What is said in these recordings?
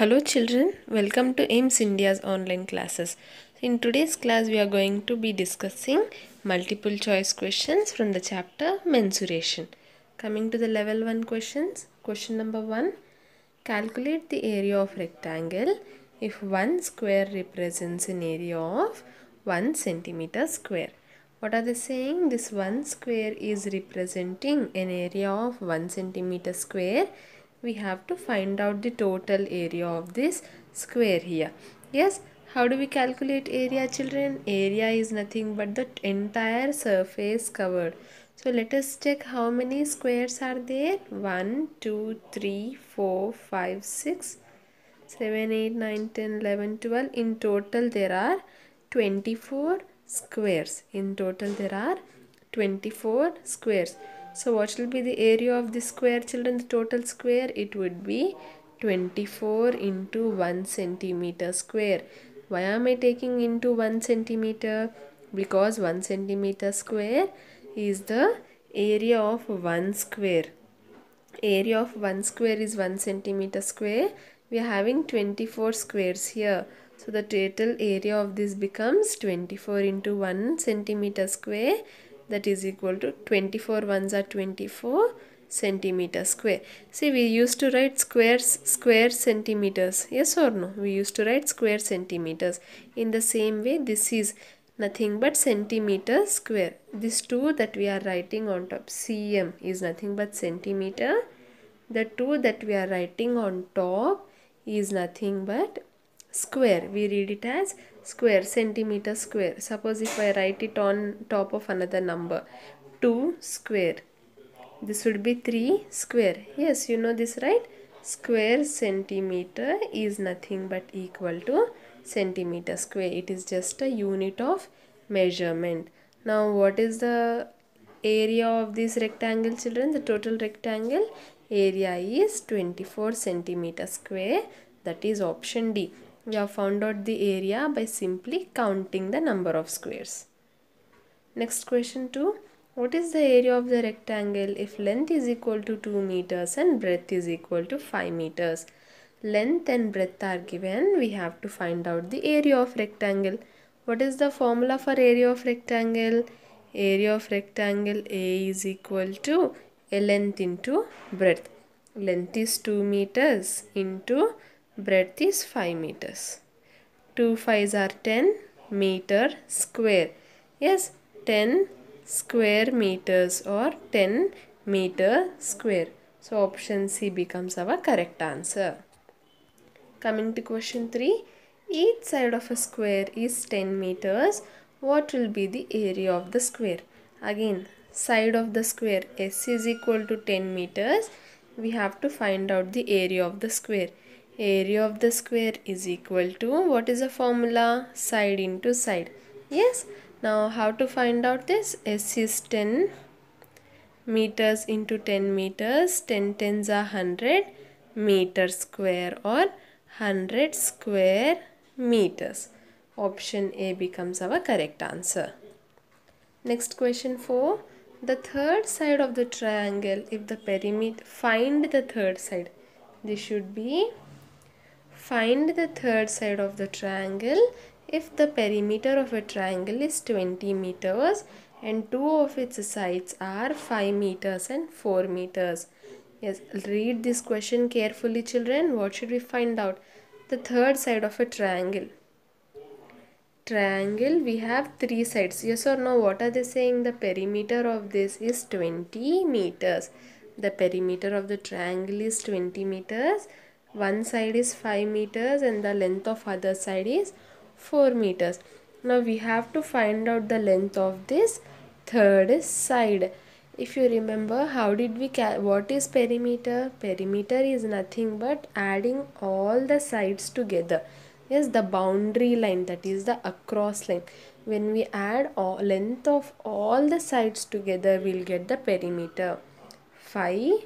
Hello children, welcome to AIMS India's online classes. In today's class we are going to be discussing multiple choice questions from the chapter mensuration. Coming to the level 1 questions, question number 1. Calculate the area of rectangle if 1 square represents an area of 1 centimeter square. What are they saying? This 1 square is representing an area of 1 centimeter square we have to find out the total area of this square here yes how do we calculate area children area is nothing but the entire surface covered so let us check how many squares are there 1 2 3 4 5 6 7 8 9 10 11 12 in total there are 24 squares in total there are 24 squares so what will be the area of this square children, the total square? It would be 24 into 1 centimeter square. Why am I taking into 1 centimeter? Because 1 centimeter square is the area of 1 square. Area of 1 square is 1 centimeter square. We are having 24 squares here. So the total area of this becomes 24 into 1 centimeter square that is equal to 24 ones are 24 centimeter square. See we used to write squares square centimeters. Yes or no? We used to write square centimeters. In the same way this is nothing but centimeter square. This 2 that we are writing on top cm is nothing but centimeter. The 2 that we are writing on top is nothing but square. We read it as square centimeter square suppose if I write it on top of another number 2 square this would be 3 square yes you know this right square centimeter is nothing but equal to centimeter square it is just a unit of measurement now what is the area of this rectangle children the total rectangle area is 24 centimeter square that is option D we have found out the area by simply counting the number of squares. Next question 2. What is the area of the rectangle if length is equal to 2 meters and breadth is equal to 5 meters? Length and breadth are given. We have to find out the area of rectangle. What is the formula for area of rectangle? Area of rectangle A is equal to a length into breadth. Length is 2 meters into breadth is 5 meters. 2 5s are 10 meter square. Yes, 10 square meters or 10 meter square. So option C becomes our correct answer. Coming to question 3. Each side of a square is 10 meters. What will be the area of the square? Again, side of the square S is equal to 10 meters. We have to find out the area of the square area of the square is equal to what is the formula side into side yes now how to find out this s is 10 meters into 10 meters 10 tens are 100 meter square or 100 square meters option a becomes our correct answer next question 4 the third side of the triangle if the perimeter find the third side this should be Find the third side of the triangle if the perimeter of a triangle is 20 meters and two of its sides are 5 meters and 4 meters. Yes, read this question carefully children. What should we find out? The third side of a triangle. Triangle, we have three sides. Yes or no? What are they saying? The perimeter of this is 20 meters. The perimeter of the triangle is 20 meters one side is 5 meters and the length of other side is 4 meters now we have to find out the length of this third side if you remember how did we what is perimeter perimeter is nothing but adding all the sides together yes the boundary line that is the across line when we add all length of all the sides together we'll get the perimeter 5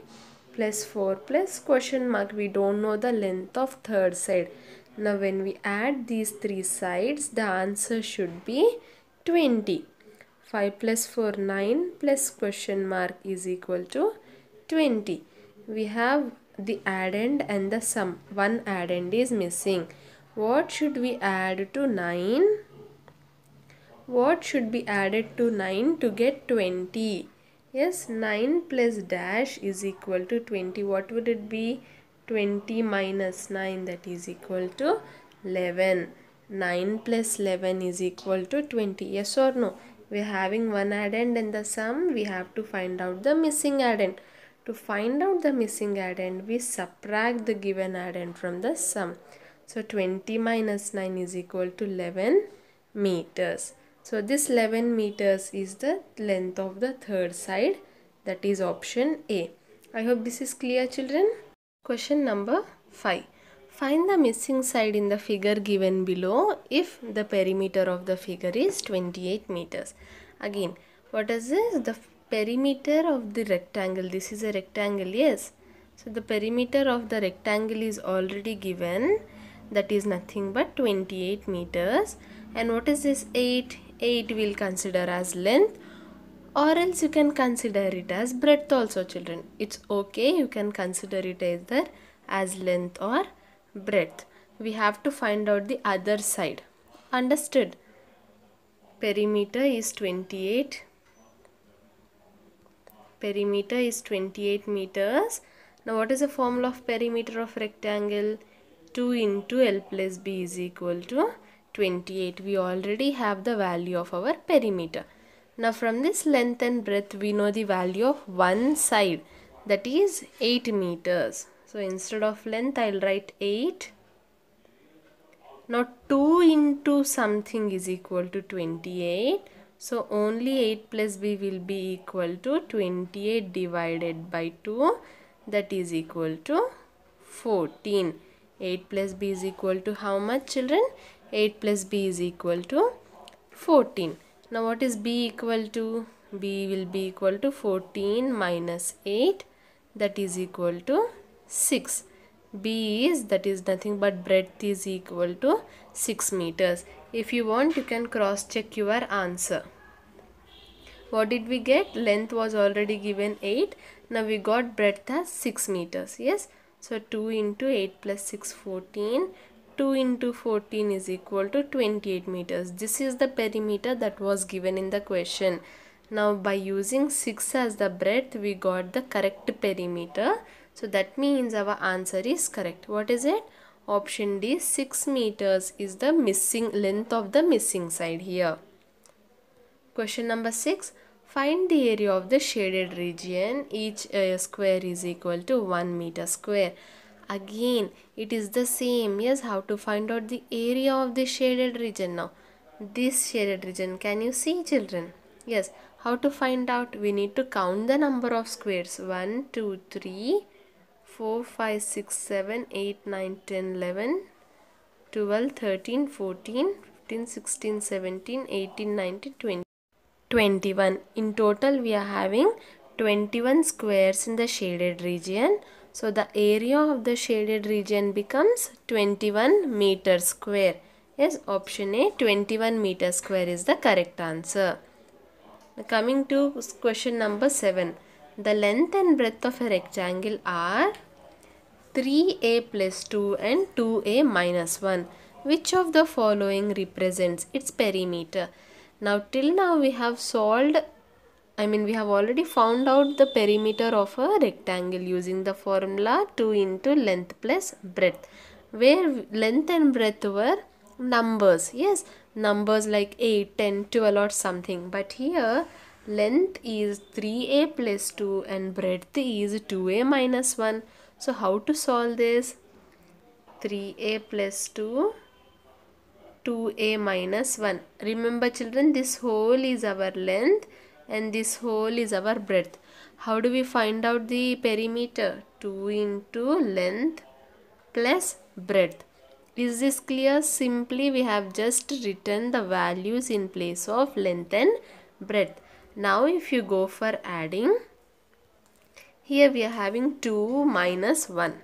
plus 4 plus question mark we don't know the length of third side now when we add these three sides the answer should be 20 5 plus 4 9 plus question mark is equal to 20 we have the addend and the sum one addend is missing what should we add to 9 what should be added to 9 to get 20 Yes, 9 plus dash is equal to 20. What would it be? 20 minus 9 that is equal to 11. 9 plus 11 is equal to 20. Yes or no? We are having one addend in the sum. We have to find out the missing addend. To find out the missing addend, we subtract the given addend from the sum. So 20 minus 9 is equal to 11 meters. So this 11 meters is the length of the third side that is option A. I hope this is clear children. Question number 5. Find the missing side in the figure given below if the perimeter of the figure is 28 meters. Again, what is this? The perimeter of the rectangle. This is a rectangle, yes. So the perimeter of the rectangle is already given. That is nothing but 28 meters. And what is this 8? 8 we'll consider as length or else you can consider it as breadth also children it's okay you can consider it either as length or breadth we have to find out the other side understood perimeter is 28 perimeter is 28 meters now what is the formula of perimeter of rectangle 2 into L plus B is equal to 28 we already have the value of our perimeter now from this length and breadth we know the value of one side that is 8 meters so instead of length I'll write 8 now 2 into something is equal to 28 so only 8 plus b will be equal to 28 divided by 2 that is equal to 14 8 plus b is equal to how much children 8 plus b is equal to 14. Now what is b equal to? b will be equal to 14 minus 8 that is equal to 6. b is that is nothing but breadth is equal to 6 meters. If you want you can cross check your answer. What did we get? Length was already given 8. Now we got breadth as 6 meters. Yes. So 2 into 8 plus 6 14 2 into 14 is equal to 28 meters. This is the perimeter that was given in the question. Now by using 6 as the breadth, we got the correct perimeter. So that means our answer is correct. What is it? Option D, 6 meters is the missing length of the missing side here. Question number 6. Find the area of the shaded region. Each uh, square is equal to 1 meter square again it is the same yes how to find out the area of the shaded region now this shaded region can you see children yes how to find out we need to count the number of squares 1 2 3 4 5 6 7 8 9 10 11 12 13 14 15 16 17 18 19 20 21 in total we are having 21 squares in the shaded region so the area of the shaded region becomes 21 meter square. Yes, option A 21 meter square is the correct answer. Now coming to question number 7. The length and breadth of a rectangle are 3a plus 2 and 2a minus 1. Which of the following represents its perimeter? Now till now we have solved I mean we have already found out the perimeter of a rectangle using the formula 2 into length plus breadth where length and breadth were numbers yes numbers like 8 10 12 or something but here length is 3a plus 2 and breadth is 2a minus 1 so how to solve this 3a plus 2 2a minus 1 remember children this whole is our length and this whole is our breadth. How do we find out the perimeter? 2 into length plus breadth. Is this clear? Simply we have just written the values in place of length and breadth. Now if you go for adding, here we are having 2 minus 1.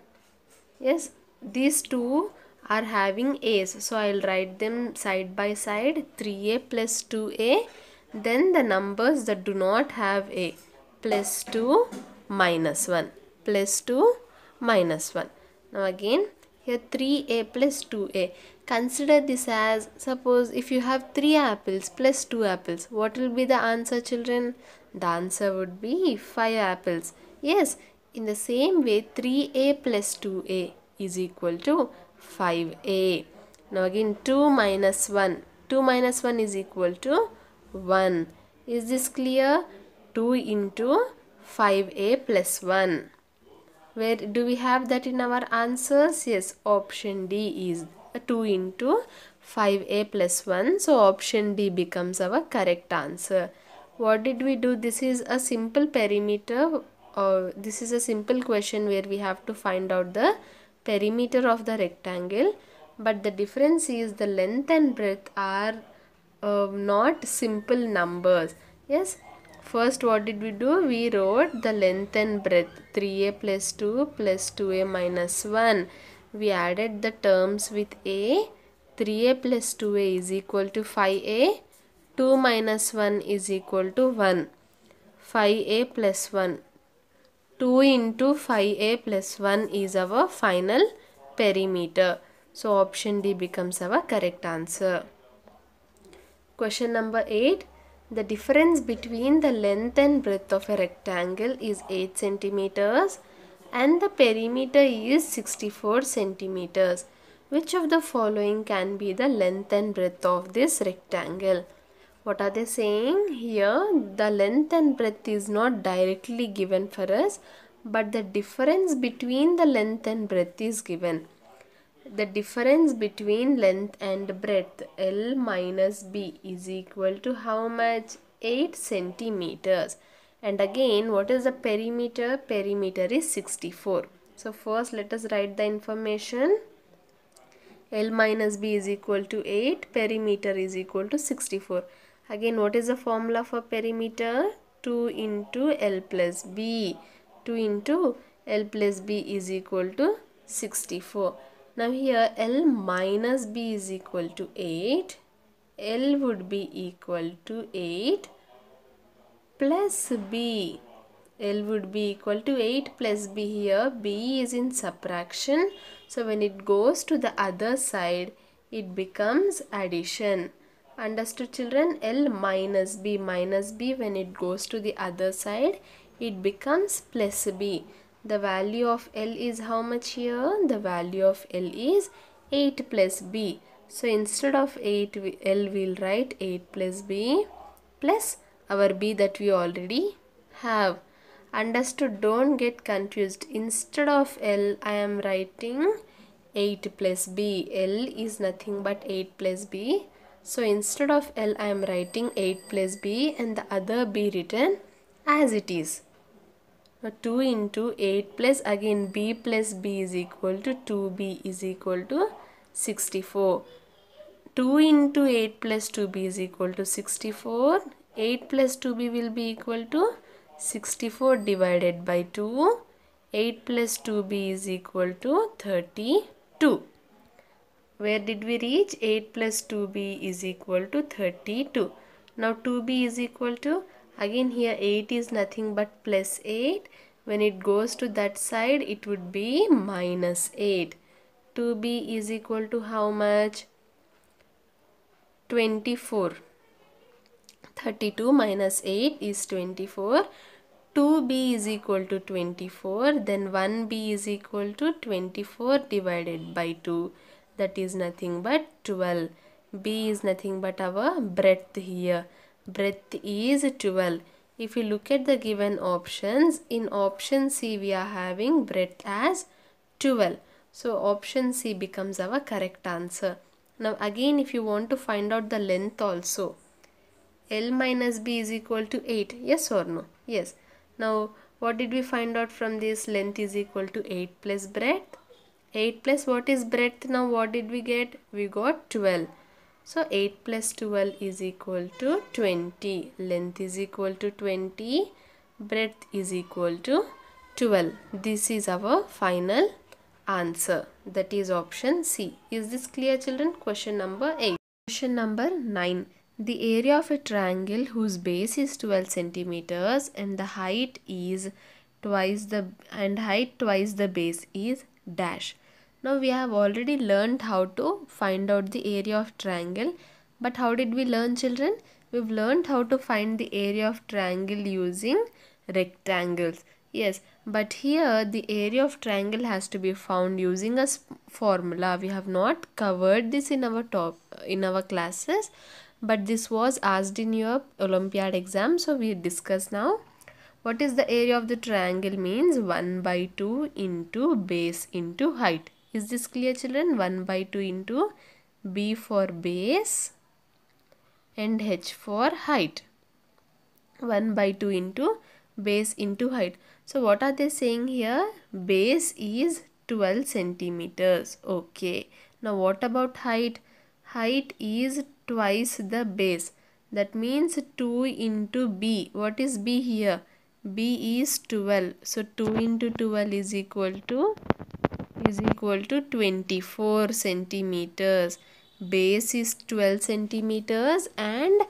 Yes, these two are having A's. So I'll write them side by side 3A plus 2A then the numbers that do not have a plus 2 minus 1 plus 2 minus 1 now again here 3a plus 2a consider this as suppose if you have 3 apples plus 2 apples what will be the answer children the answer would be 5 apples yes in the same way 3a plus 2a is equal to 5a now again 2 minus 1 2 minus 1 is equal to 1. Is this clear? 2 into 5a plus 1. Where do we have that in our answers? Yes, option D is 2 into 5a plus 1. So option D becomes our correct answer. What did we do? This is a simple perimeter uh, this is a simple question where we have to find out the perimeter of the rectangle but the difference is the length and breadth are uh, not simple numbers yes first what did we do we wrote the length and breadth 3a plus 2 plus 2a minus 1 we added the terms with a 3a plus 2a is equal to 5a 2 minus 1 is equal to 1 5a plus 1 2 into 5a plus 1 is our final perimeter so option d becomes our correct answer Question number 8. The difference between the length and breadth of a rectangle is 8 centimeters and the perimeter is 64 centimeters. Which of the following can be the length and breadth of this rectangle? What are they saying? Here the length and breadth is not directly given for us but the difference between the length and breadth is given the difference between length and breadth L minus B is equal to how much 8 centimeters and again what is the perimeter perimeter is 64 so first let us write the information L minus B is equal to 8 perimeter is equal to 64 again what is the formula for perimeter 2 into L plus B 2 into L plus B is equal to 64 now here L minus B is equal to 8. L would be equal to 8 plus B. L would be equal to 8 plus B here. B is in subtraction. So when it goes to the other side, it becomes addition. Understood children? L minus B minus B when it goes to the other side, it becomes plus B. The value of L is how much here? The value of L is 8 plus B. So instead of 8 L we'll write 8 plus B plus our B that we already have. Understood don't get confused. Instead of L I am writing 8 plus B. L is nothing but 8 plus B. So instead of L I am writing 8 plus B and the other B written as it is. 2 into 8 plus again b plus b is equal to 2b is equal to 64. 2 into 8 plus 2b is equal to 64. 8 plus 2b will be equal to 64 divided by 2. 8 plus 2b is equal to 32. Where did we reach? 8 plus 2b is equal to 32. Now 2b is equal to again here 8 is nothing but plus 8 when it goes to that side it would be minus 8 2b is equal to how much 24 32 minus 8 is 24 2b is equal to 24 then 1b is equal to 24 divided by 2 that is nothing but 12 b is nothing but our breadth here breadth is 12. If you look at the given options, in option C we are having breadth as 12. So option C becomes our correct answer. Now again if you want to find out the length also, L minus B is equal to 8. Yes or no? Yes. Now what did we find out from this? Length is equal to 8 plus breadth. 8 plus what is breadth? Now what did we get? We got 12. So 8 plus 12 is equal to 20. Length is equal to 20. Breadth is equal to 12. This is our final answer. That is option C. Is this clear children? Question number 8. Question number 9. The area of a triangle whose base is 12 centimeters and the height is twice the and height twice the base is dash. Now we have already learned how to find out the area of triangle. But how did we learn children? We've learned how to find the area of triangle using rectangles. Yes, but here the area of triangle has to be found using a formula. We have not covered this in our top in our classes, but this was asked in your Olympiad exam. So we discuss now. What is the area of the triangle means 1 by 2 into base into height. Is this clear children? 1 by 2 into B for base and H for height. 1 by 2 into base into height. So what are they saying here? Base is 12 centimeters. Okay. Now what about height? Height is twice the base. That means 2 into B. What is B here? B is 12. So 2 into 12 is equal to is equal to 24 centimeters. Base is 12 centimeters and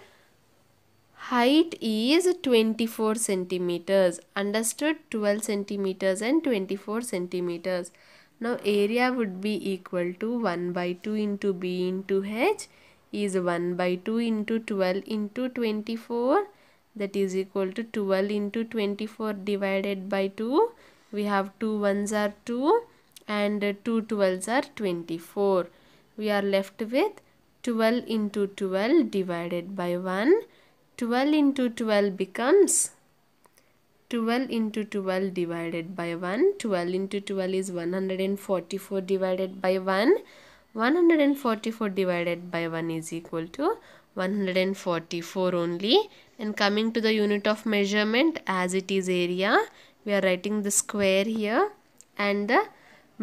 height is 24 centimeters. Understood? 12 centimeters and 24 centimeters. Now area would be equal to 1 by 2 into B into H is 1 by 2 into 12 into 24 that is equal to 12 into 24 divided by 2 we have 2 ones are 2 and 2 12s are 24. We are left with 12 into 12 divided by 1. 12 into 12 becomes 12 into 12 divided by 1. 12 into 12 is 144 divided by 1. 144 divided by 1 is equal to 144 only. And coming to the unit of measurement as it is area, we are writing the square here and the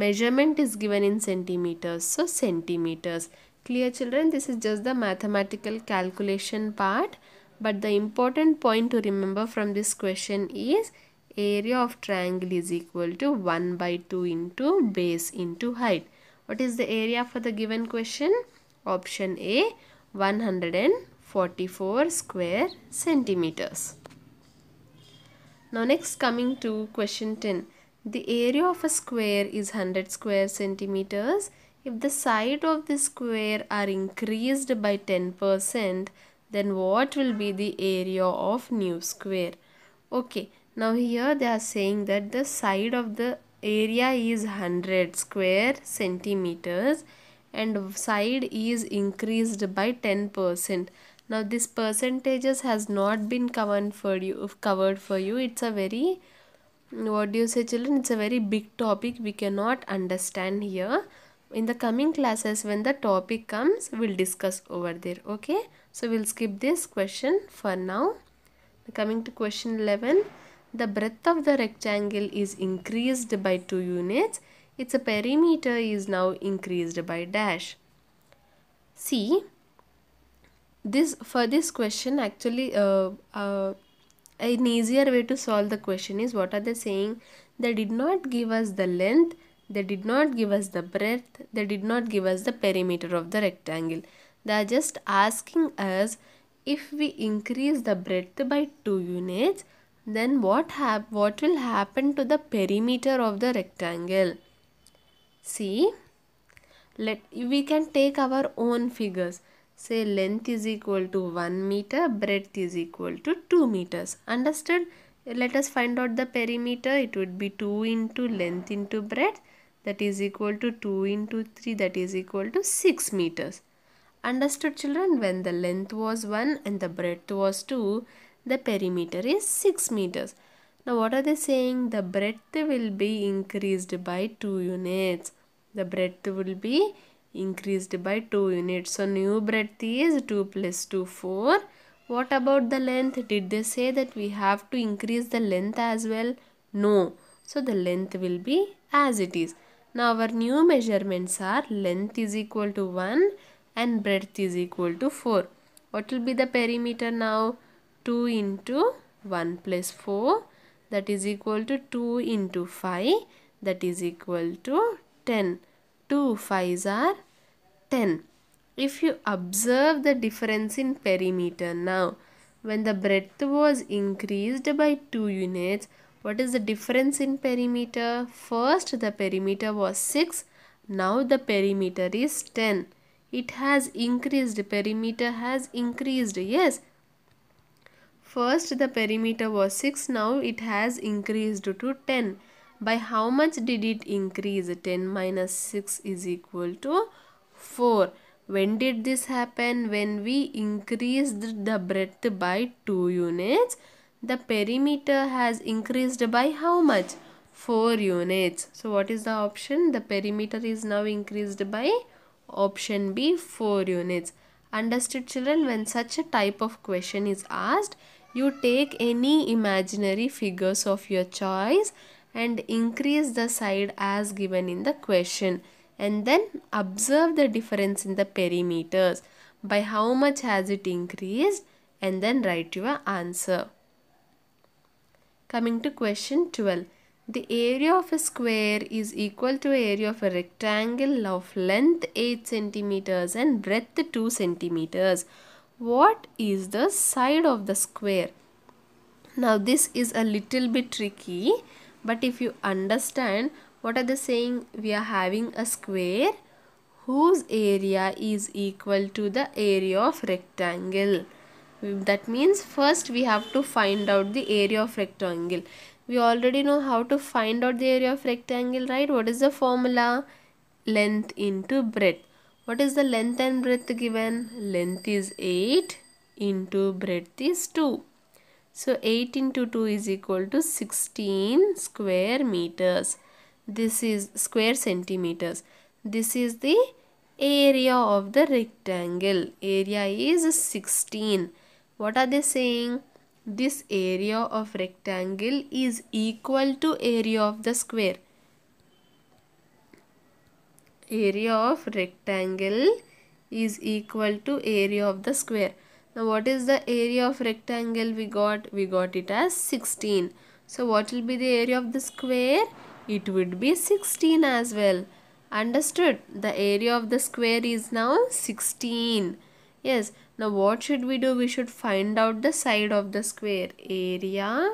measurement is given in centimeters so centimeters clear children this is just the mathematical calculation part but the important point to remember from this question is area of triangle is equal to 1 by 2 into base into height. What is the area for the given question? Option A 144 square centimeters. Now next coming to question 10. The area of a square is 100 square centimeters. If the side of the square are increased by 10%, then what will be the area of new square? Okay, now here they are saying that the side of the area is 100 square centimeters and side is increased by 10%. Now this percentages has not been covered for you. Covered for you. It's a very what do you say children it's a very big topic we cannot understand here in the coming classes when the topic comes we'll discuss over there okay so we'll skip this question for now coming to question 11 the breadth of the rectangle is increased by 2 units its perimeter is now increased by dash see this for this question actually uh, uh, an easier way to solve the question is what are they saying? They did not give us the length, they did not give us the breadth, they did not give us the perimeter of the rectangle. They are just asking us if we increase the breadth by 2 units, then what, hap what will happen to the perimeter of the rectangle? See, let we can take our own figures say length is equal to 1 meter, breadth is equal to 2 meters. Understood? Let us find out the perimeter. It would be 2 into length into breadth that is equal to 2 into 3 that is equal to 6 meters. Understood children? When the length was 1 and the breadth was 2, the perimeter is 6 meters. Now what are they saying? The breadth will be increased by 2 units. The breadth will be increased by 2 units. So new breadth is 2 plus 2 4. What about the length? Did they say that we have to increase the length as well? No. So the length will be as it is. Now our new measurements are length is equal to 1 and breadth is equal to 4. What will be the perimeter now? 2 into 1 plus 4 that is equal to 2 into 5 that is equal to 10. 2 5s are 10. If you observe the difference in perimeter now, when the breadth was increased by 2 units, what is the difference in perimeter? First the perimeter was 6, now the perimeter is 10. It has increased, perimeter has increased, yes. First the perimeter was 6, now it has increased to 10. By how much did it increase? 10 minus 6 is equal to 4. When did this happen? When we increased the breadth by 2 units. The perimeter has increased by how much? 4 units. So what is the option? The perimeter is now increased by option B 4 units. Understood children when such a type of question is asked you take any imaginary figures of your choice and increase the side as given in the question and then observe the difference in the perimeters by how much has it increased and then write your answer. Coming to question 12. The area of a square is equal to area of a rectangle of length 8 centimeters and breadth 2 centimeters. What is the side of the square? Now this is a little bit tricky but if you understand what are they saying? We are having a square whose area is equal to the area of rectangle. That means first we have to find out the area of rectangle. We already know how to find out the area of rectangle, right? What is the formula? Length into breadth. What is the length and breadth given? Length is 8 into breadth is 2. So 8 into 2 is equal to 16 square meters. This is square centimeters. This is the area of the rectangle. Area is 16. What are they saying? This area of rectangle is equal to area of the square. Area of rectangle is equal to area of the square. Now what is the area of rectangle we got? We got it as 16. So what will be the area of the square? It would be 16 as well. Understood? The area of the square is now 16. Yes. Now what should we do? We should find out the side of the square. Area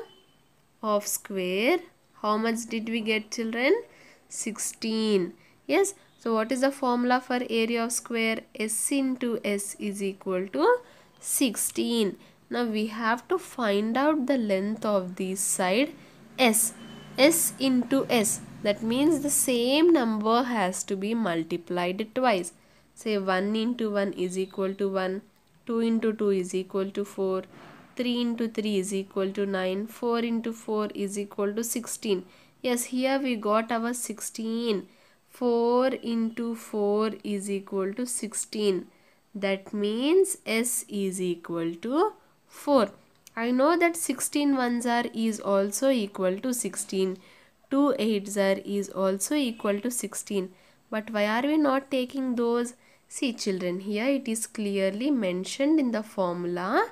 of square. How much did we get children? 16. Yes. So what is the formula for area of square? S into S is equal to 16. Now we have to find out the length of this side S. S into S. That means the same number has to be multiplied twice. Say 1 into 1 is equal to 1. 2 into 2 is equal to 4. 3 into 3 is equal to 9. 4 into 4 is equal to 16. Yes, here we got our 16. 4 into 4 is equal to 16. That means S is equal to 4. I know that 16 ones are is also equal to 16. 2 eights are is also equal to 16. But why are we not taking those? See children, here it is clearly mentioned in the formula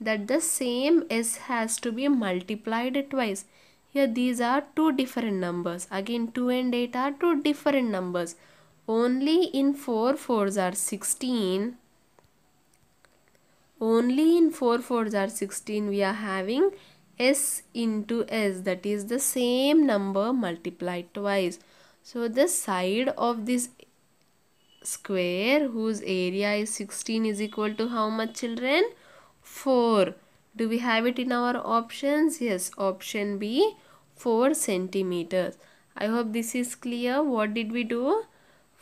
that the same S has to be multiplied twice. Here these are two different numbers. Again 2 and 8 are two different numbers. Only in 4 4s are 16 only in 4 4s are 16 we are having s into s that is the same number multiplied twice. So the side of this square whose area is 16 is equal to how much children? 4. Do we have it in our options? Yes, option B 4 centimeters. I hope this is clear. What did we do?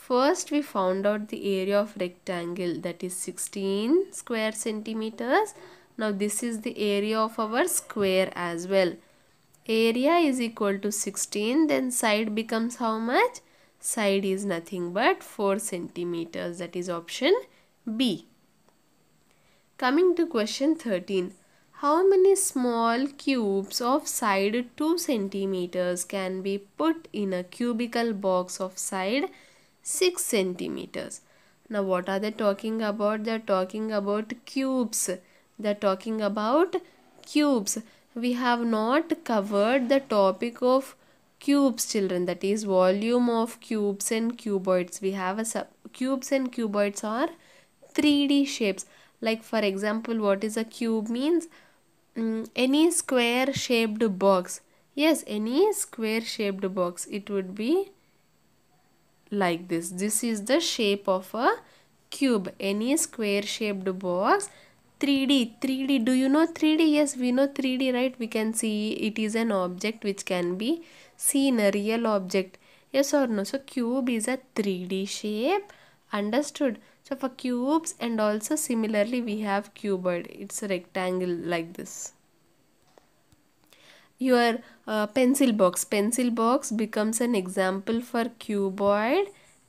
First we found out the area of rectangle that is 16 square centimeters. Now this is the area of our square as well. Area is equal to 16 then side becomes how much? Side is nothing but 4 centimeters that is option B. Coming to question 13. How many small cubes of side 2 centimeters can be put in a cubical box of side 6 centimeters. Now what are they talking about? They are talking about cubes. They are talking about cubes. We have not covered the topic of cubes children that is volume of cubes and cuboids. We have a sub cubes and cuboids are 3D shapes like for example what is a cube means mm, any square shaped box yes any square shaped box it would be like this. This is the shape of a cube. Any square shaped box 3D, 3D, do you know 3D? Yes, we know 3D, right? We can see it is an object which can be seen, a real object. Yes or no? So, cube is a 3D shape. Understood? So, for cubes and also similarly, we have cuboid. It's a rectangle like this your uh, pencil box pencil box becomes an example for cuboid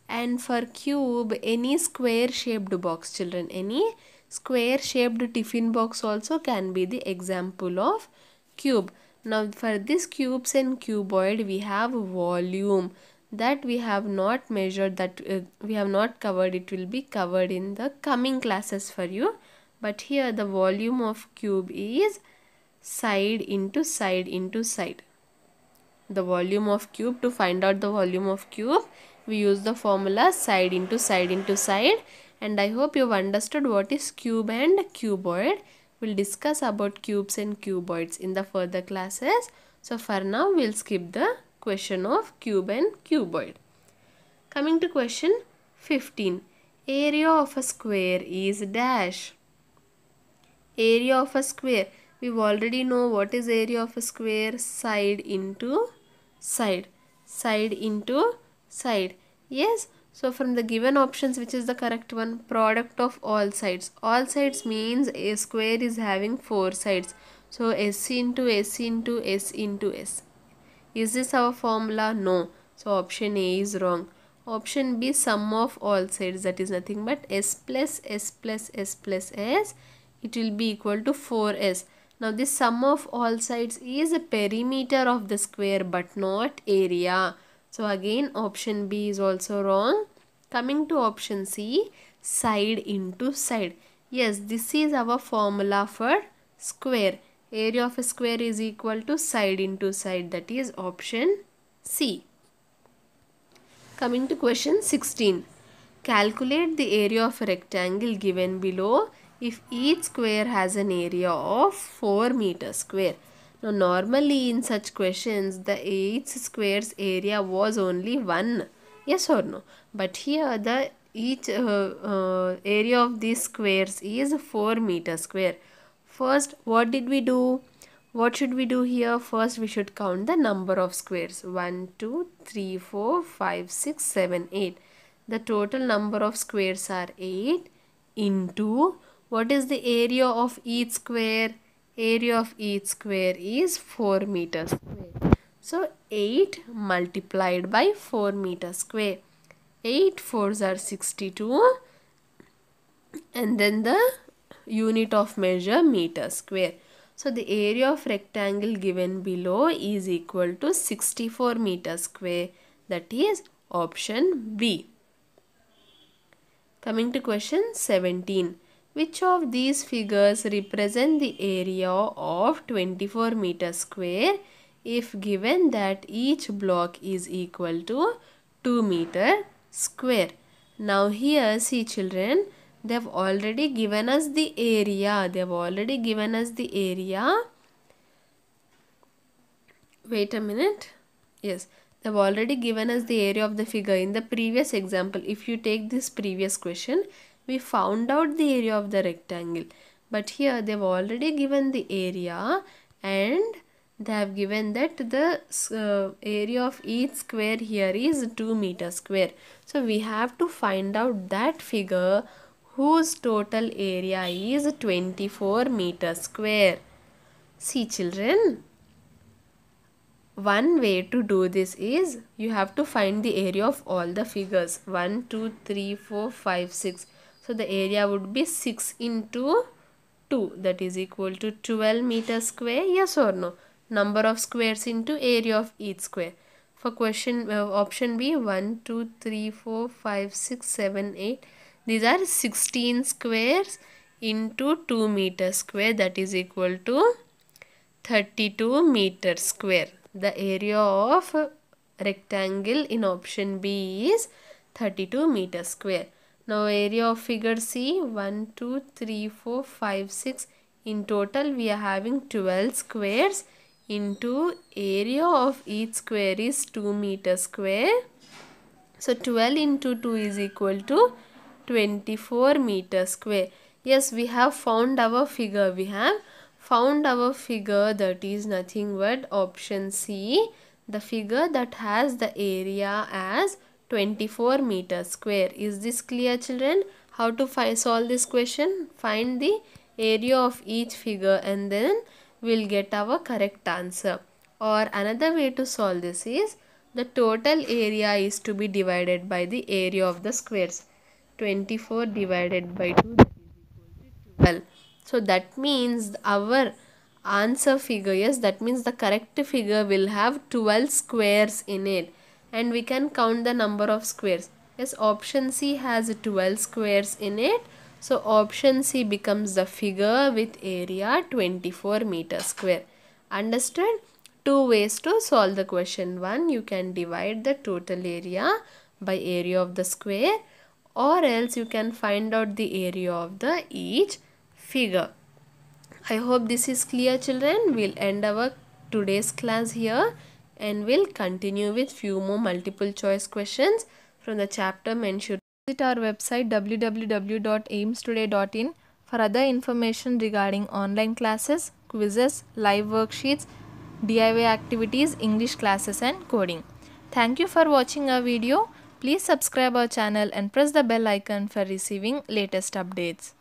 and for cube any square shaped box children any square shaped tiffin box also can be the example of cube now for this cubes and cuboid we have volume that we have not measured that uh, we have not covered it will be covered in the coming classes for you but here the volume of cube is side into side into side. The volume of cube, to find out the volume of cube, we use the formula side into side into side. And I hope you've understood what is cube and cuboid. We'll discuss about cubes and cuboids in the further classes. So for now, we'll skip the question of cube and cuboid. Coming to question 15. Area of a square is dash. Area of a square we already know what is area of a square side into side side into side yes so from the given options which is the correct one product of all sides all sides means a square is having four sides so s into s into s into s is this our formula no so option a is wrong option b sum of all sides that is nothing but s plus s plus s plus s it will be equal to 4s now this sum of all sides is a perimeter of the square but not area. So again option B is also wrong. Coming to option C, side into side. Yes, this is our formula for square. Area of a square is equal to side into side that is option C. Coming to question 16. Calculate the area of a rectangle given below if each square has an area of 4 meter square. Now normally in such questions the each square's area was only 1. Yes or no? But here the each uh, uh, area of these squares is 4 meter square. First what did we do? What should we do here? First we should count the number of squares. 1, 2, 3, 4, 5, 6, 7, 8. The total number of squares are 8 into what is the area of each square? Area of each square is 4 meter square. So 8 multiplied by 4 meter square. 8 fours are 62 and then the unit of measure meter square. So the area of rectangle given below is equal to 64 meter square that is option B. Coming to question 17. Which of these figures represent the area of 24 meter square if given that each block is equal to 2 meter square? Now here see children they have already given us the area. They have already given us the area. Wait a minute. Yes they have already given us the area of the figure in the previous example if you take this previous question we found out the area of the rectangle but here they've already given the area and they have given that the uh, area of each square here is 2 meter square so we have to find out that figure whose total area is 24 meter square see children one way to do this is you have to find the area of all the figures 1 2 3 4 5 6 so the area would be 6 into 2 that is equal to 12 meter square yes or no number of squares into area of each square for question uh, option b 1 2 3 4 5 6 7 8 these are 16 squares into 2 meter square that is equal to 32 meter square the area of rectangle in option b is 32 meter square now area of figure C 1, 2, 3, 4, 5, 6. In total we are having 12 squares into area of each square is 2 meter square. So 12 into 2 is equal to 24 meter square. Yes we have found our figure. We have found our figure that is nothing but option C. The figure that has the area as 24 meter square. Is this clear children? How to find, solve this question? Find the area of each figure and then we'll get our correct answer. Or another way to solve this is the total area is to be divided by the area of the squares. 24 divided by 2 that is equal to 12. So that means our answer figure, yes that means the correct figure will have 12 squares in it and we can count the number of squares. Yes, option C has 12 squares in it. So option C becomes the figure with area 24 meter square. Understood? Two ways to solve the question. One, you can divide the total area by area of the square or else you can find out the area of the each figure. I hope this is clear children. We'll end our today's class here and we'll continue with few more multiple choice questions from the chapter mentioned. Visit our website www.aimstoday.in for other information regarding online classes, quizzes, live worksheets, DIY activities, English classes and coding. Thank you for watching our video. Please subscribe our channel and press the bell icon for receiving latest updates.